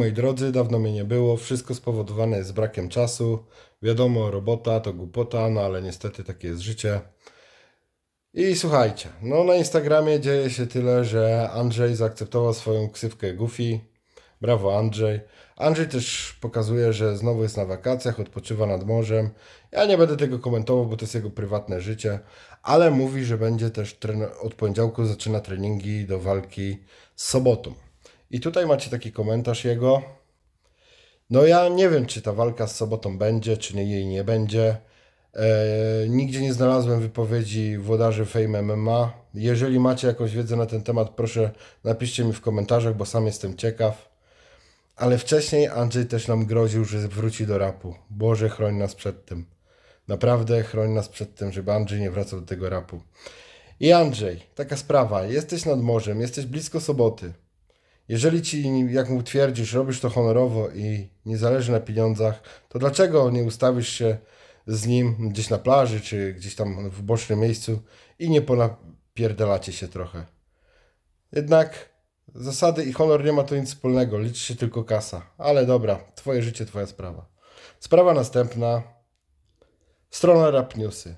Moi drodzy, dawno mnie nie było, wszystko spowodowane jest brakiem czasu. Wiadomo, robota to głupota, no ale niestety takie jest życie. I słuchajcie, no na Instagramie dzieje się tyle, że Andrzej zaakceptował swoją ksywkę Goofy. Brawo Andrzej. Andrzej też pokazuje, że znowu jest na wakacjach, odpoczywa nad morzem. Ja nie będę tego komentował, bo to jest jego prywatne życie, ale mówi, że będzie też od poniedziałku zaczyna treningi do walki z sobotą. I tutaj macie taki komentarz jego. No ja nie wiem, czy ta walka z sobotą będzie, czy nie, jej nie będzie. E, nigdzie nie znalazłem wypowiedzi włodarzy Fame MMA. Jeżeli macie jakąś wiedzę na ten temat, proszę napiszcie mi w komentarzach, bo sam jestem ciekaw. Ale wcześniej Andrzej też nam groził, że wróci do rapu. Boże, chroń nas przed tym. Naprawdę chroń nas przed tym, żeby Andrzej nie wracał do tego rapu. I Andrzej, taka sprawa. Jesteś nad morzem, jesteś blisko soboty. Jeżeli ci, jak mu twierdzisz, robisz to honorowo i nie zależy na pieniądzach, to dlaczego nie ustawisz się z nim gdzieś na plaży czy gdzieś tam w bocznym miejscu i nie ponapierdalacie się trochę? Jednak zasady i honor nie ma to nic wspólnego, liczy się tylko kasa. Ale dobra, twoje życie, twoja sprawa. Sprawa następna. Strona Rap Newsy.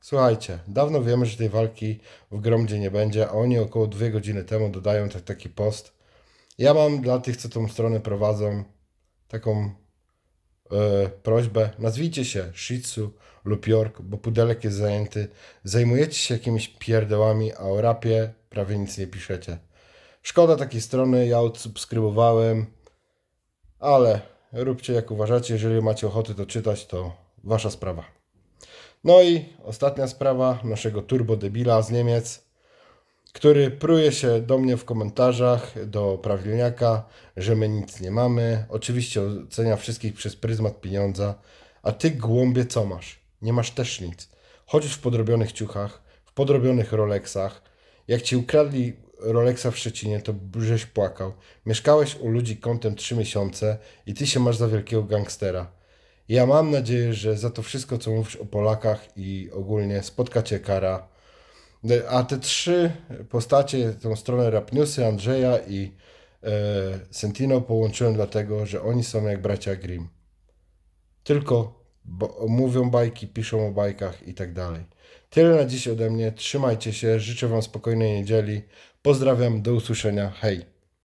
Słuchajcie, dawno wiemy, że tej walki w Gromdzie nie będzie, a oni około dwie godziny temu dodają tak, taki post, ja mam dla tych, co tą stronę prowadzą, taką e, prośbę. Nazwijcie się Shizu lub York, bo pudelek jest zajęty. Zajmujecie się jakimiś pierdołami, a o rapie prawie nic nie piszecie. Szkoda takiej strony, ja odsubskrybowałem, ale róbcie jak uważacie. Jeżeli macie ochoty to czytać, to wasza sprawa. No i ostatnia sprawa naszego turbo debila z Niemiec który pruje się do mnie w komentarzach, do prawilniaka, że my nic nie mamy. Oczywiście ocenia wszystkich przez pryzmat pieniądza. A ty, głąbie, co masz? Nie masz też nic. Chodzisz w podrobionych ciuchach, w podrobionych Rolexach. Jak ci ukradli Rolexa w Szczecinie, to żeś płakał. Mieszkałeś u ludzi kątem 3 miesiące i ty się masz za wielkiego gangstera. Ja mam nadzieję, że za to wszystko, co mówisz o Polakach i ogólnie spotkacie kara a te trzy postacie, tą stronę Rapniusy, Andrzeja i e, Sentino połączyłem dlatego, że oni są jak bracia Grimm. Tylko mówią bajki, piszą o bajkach i tak dalej. Tyle na dziś ode mnie. Trzymajcie się. Życzę Wam spokojnej niedzieli. Pozdrawiam. Do usłyszenia. Hej.